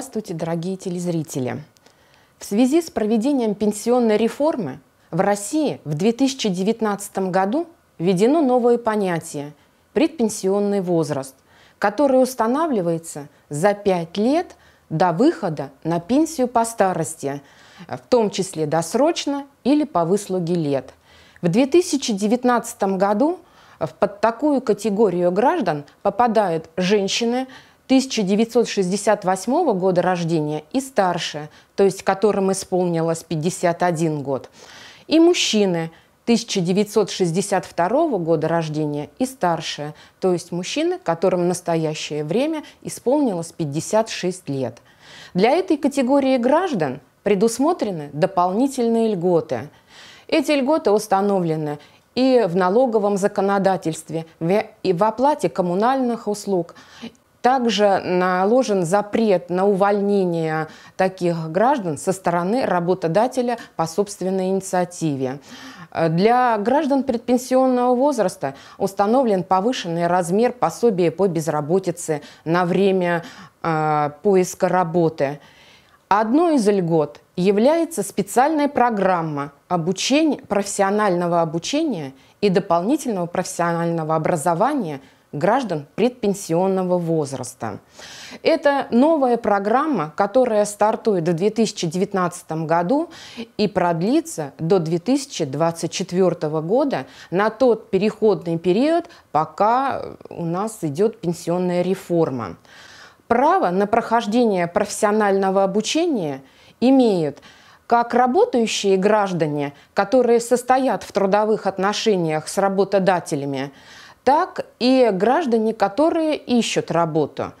Здравствуйте, дорогие телезрители! В связи с проведением пенсионной реформы в России в 2019 году введено новое понятие – предпенсионный возраст, который устанавливается за 5 лет до выхода на пенсию по старости, в том числе досрочно или по выслуге лет. В 2019 году под такую категорию граждан попадают женщины – 1968 года рождения и старше, то есть которым исполнилось 51 год, и мужчины 1962 года рождения и старше, то есть мужчины, которым в настоящее время исполнилось 56 лет. Для этой категории граждан предусмотрены дополнительные льготы. Эти льготы установлены и в налоговом законодательстве, и в оплате коммунальных услуг, также наложен запрет на увольнение таких граждан со стороны работодателя по собственной инициативе. Э, для граждан предпенсионного возраста установлен повышенный размер пособия по безработице на время э, поиска работы. Одной из льгот является специальная программа обучения, профессионального обучения и дополнительного профессионального образования – граждан предпенсионного возраста. Это новая программа, которая стартует в 2019 году и продлится до 2024 года на тот переходный период, пока у нас идет пенсионная реформа. Право на прохождение профессионального обучения имеют как работающие граждане, которые состоят в трудовых отношениях с работодателями, так и граждане, которые ищут работу,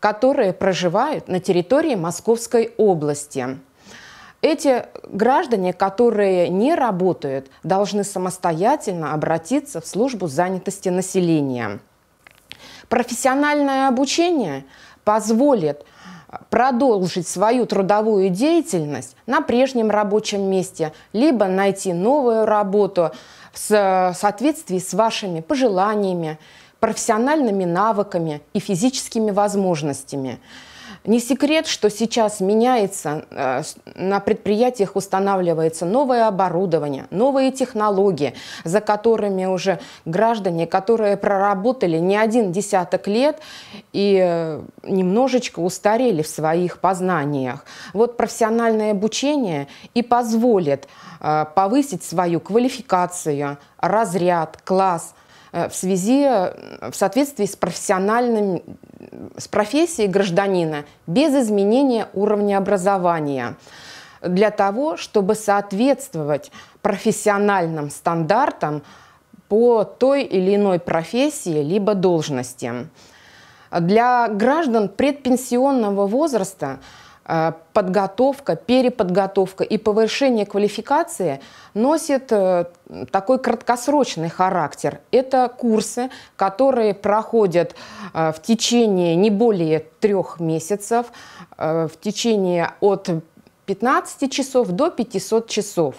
которые проживают на территории Московской области. Эти граждане, которые не работают, должны самостоятельно обратиться в службу занятости населения. Профессиональное обучение позволит продолжить свою трудовую деятельность на прежнем рабочем месте, либо найти новую работу – Э, в соответствии с вашими пожеланиями, профессиональными навыками и физическими возможностями. Не секрет, что сейчас меняется, э, на предприятиях устанавливается новое оборудование, новые технологии, за которыми уже граждане, которые проработали не один десяток лет и э, немножечко устарели в своих познаниях. Вот профессиональное обучение и позволит э, повысить свою квалификацию, разряд, класс – Э, в связи, э, в соответствии с профессиональным, с профессией гражданина, без изменения уровня образования, для того, чтобы соответствовать профессиональным стандартам по той или иной профессии либо должности. Для граждан предпенсионного возраста – Э, подготовка, переподготовка и повышение квалификации носит э, такой краткосрочный характер. Это курсы, которые проходят э, в течение не более трех месяцев, в течение от 15 часов до 500 часов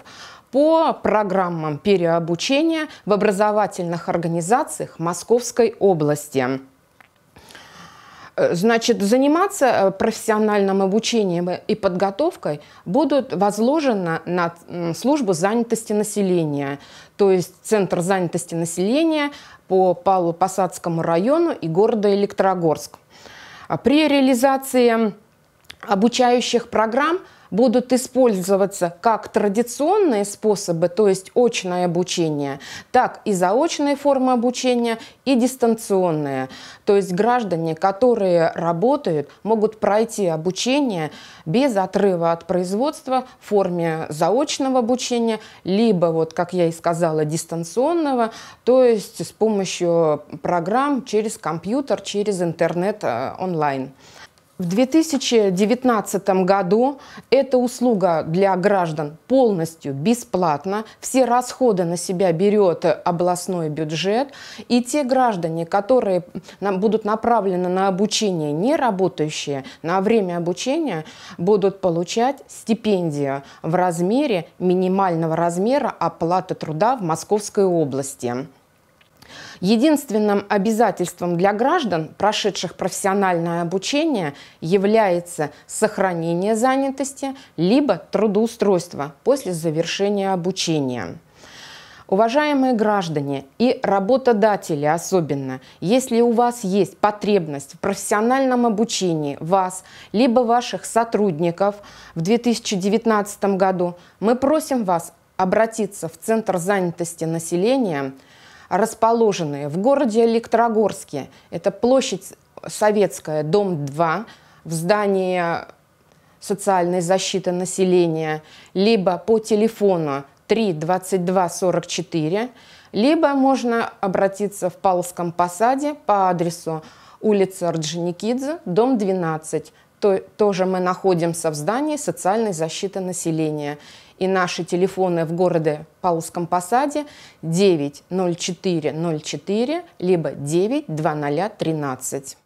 по программам переобучения в образовательных организациях Московской области. Э, значит, заниматься э, профессиональным обучением и подготовкой будут возложено на службу занятости населения, то есть Центр занятости населения по Павлу-Посадскому району и города Электрогорск. А при реализации обучающих программ будут использоваться как традиционные способы, то есть очное обучение, так и заочные формы обучения и дистанционные. То есть граждане, которые работают, могут пройти обучение без отрыва от производства в форме заочного обучения, либо, вот, как я и сказала, дистанционного, то есть с помощью программ через компьютер, через интернет э, онлайн. В 2019 году эта услуга для граждан полностью бесплатна. Все расходы на себя берет областной бюджет. И те граждане, которые нам будут направлены на обучение, не работающие, на время обучения будут получать стипендию в размере минимального размера оплаты труда в Московской области. Единственным обязательством для граждан, прошедших профессиональное обучение, является сохранение занятости либо трудоустройство после завершения обучения. Уважаемые граждане и работодатели особенно, если у вас есть потребность в профессиональном обучении вас, либо ваших сотрудников в 2019 году, мы просим вас обратиться в Центр занятости населения – расположенные в городе Электрогорске. Это площадь Советская, дом 2, в здании социальной защиты населения, либо по телефону 3 22 44, либо можно обратиться в Павловском посаде по адресу улица Орджоникидзе, дом 12. То, тоже мы находимся в здании социальной защиты населения и наши телефоны в городе Павловском Посаде 90404 либо 92013.